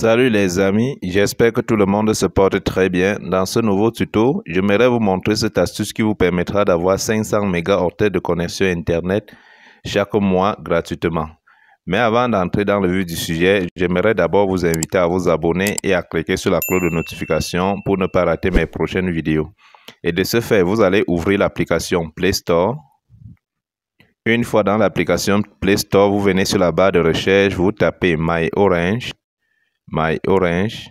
Salut les amis, j'espère que tout le monde se porte très bien. Dans ce nouveau tuto, j'aimerais vous montrer cette astuce qui vous permettra d'avoir 500 mégaoctets de connexion Internet chaque mois gratuitement. Mais avant d'entrer dans le vif du sujet, j'aimerais d'abord vous inviter à vous abonner et à cliquer sur la cloche de notification pour ne pas rater mes prochaines vidéos. Et de ce fait, vous allez ouvrir l'application Play Store. Une fois dans l'application Play Store, vous venez sur la barre de recherche, vous tapez My Orange my orange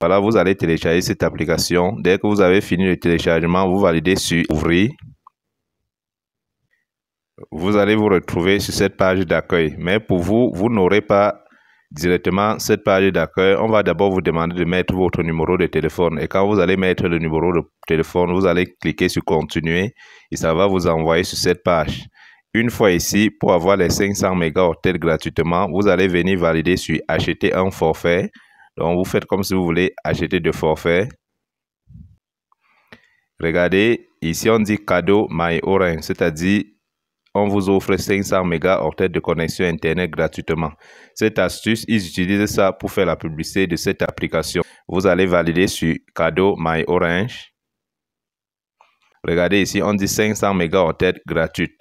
Voilà, vous allez télécharger cette application. Dès que vous avez fini le téléchargement, vous validez sur Ouvrir. Vous allez vous retrouver sur cette page d'accueil. Mais pour vous, vous n'aurez pas directement cette page d'accueil. On va d'abord vous demander de mettre votre numéro de téléphone. Et quand vous allez mettre le numéro de téléphone, vous allez cliquer sur Continuer et ça va vous envoyer sur cette page. Une fois ici, pour avoir les 500 hors-tête gratuitement, vous allez venir valider sur acheter un forfait. Donc, vous faites comme si vous voulez acheter de forfaits. Regardez, ici on dit cadeau My Orange, c'est-à-dire on vous offre 500 hors-tête de connexion Internet gratuitement. Cette astuce, ils utilisent ça pour faire la publicité de cette application. Vous allez valider sur cadeau My Orange. Regardez ici, on dit 500 hors-tête gratuite ».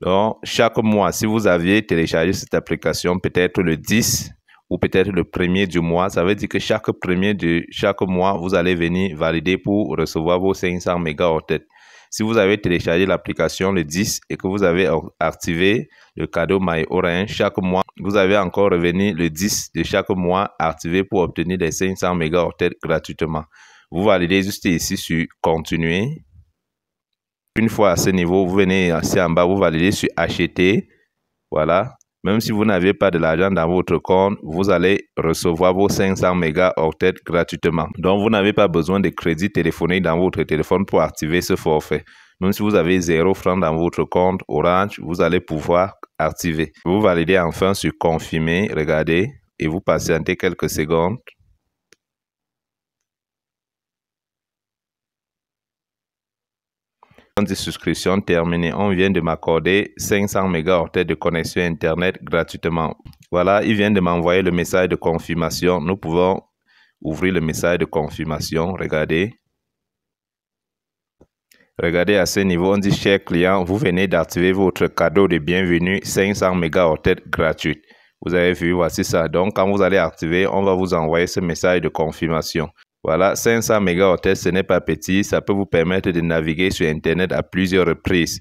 Donc, chaque mois, si vous aviez téléchargé cette application, peut-être le 10 ou peut-être le premier du mois, ça veut dire que chaque premier de chaque mois, vous allez venir valider pour recevoir vos 500 mégas en tête. Si vous avez téléchargé l'application le 10 et que vous avez activé le cadeau My Orange chaque mois, vous avez encore revenu le 10 de chaque mois activé pour obtenir les 500 hors-tête gratuitement. Vous validez juste ici sur continuer une fois à ce niveau, vous venez ici en bas, vous validez sur acheter. Voilà. Même si vous n'avez pas de l'argent dans votre compte, vous allez recevoir vos 500 mégas tête gratuitement. Donc, vous n'avez pas besoin de crédit téléphonique dans votre téléphone pour activer ce forfait. Même si vous avez 0 francs dans votre compte Orange, vous allez pouvoir activer. Vous validez enfin sur confirmer, regardez, et vous patientez quelques secondes. de souscription terminée. On vient de m'accorder 500 hors-tête de connexion Internet gratuitement. Voilà, il vient de m'envoyer le message de confirmation. Nous pouvons ouvrir le message de confirmation. Regardez. Regardez à ce niveau, on dit cher client, vous venez d'activer votre cadeau de bienvenue 500 hors-tête gratuite. Vous avez vu, voici ça. Donc, quand vous allez activer, on va vous envoyer ce message de confirmation. Voilà, 500 MHz ce n'est pas petit, ça peut vous permettre de naviguer sur Internet à plusieurs reprises.